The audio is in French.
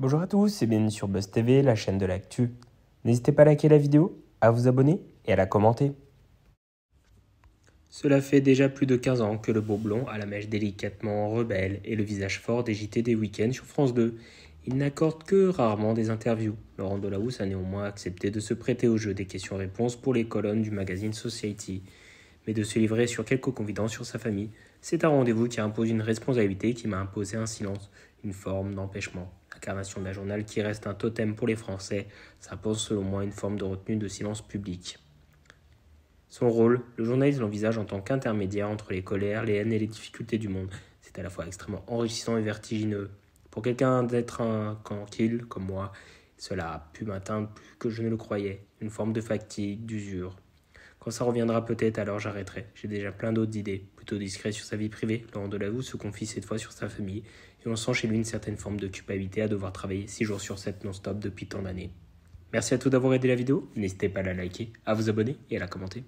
Bonjour à tous et bienvenue sur Buzz TV, la chaîne de l'actu. N'hésitez pas à liker la vidéo, à vous abonner et à la commenter. Cela fait déjà plus de 15 ans que le beau blond a la mèche délicatement rebelle et le visage fort des des week-ends sur France 2. Il n'accorde que rarement des interviews. Laurent Delahousse a néanmoins accepté de se prêter au jeu des questions-réponses pour les colonnes du magazine Society. Mais de se livrer sur quelques confidences sur sa famille, c'est un rendez-vous qui impose une responsabilité qui m'a imposé un silence, une forme d'empêchement incarnation d'un journal qui reste un totem pour les Français, ça pose selon moi une forme de retenue de silence public. Son rôle, le journaliste l'envisage en tant qu'intermédiaire entre les colères, les haines et les difficultés du monde. C'est à la fois extrêmement enrichissant et vertigineux. Pour quelqu'un d'être un tranquille comme moi, cela a pu m'atteindre plus que je ne le croyais, une forme de fatigue, d'usure ça reviendra peut-être, alors j'arrêterai. J'ai déjà plein d'autres idées. Plutôt discret sur sa vie privée, Laurent Delavou se confie cette fois sur sa famille, et on sent chez lui une certaine forme de culpabilité à devoir travailler 6 jours sur 7 non-stop depuis tant d'années. Merci à tous d'avoir aidé la vidéo, n'hésitez pas à la liker, à vous abonner et à la commenter.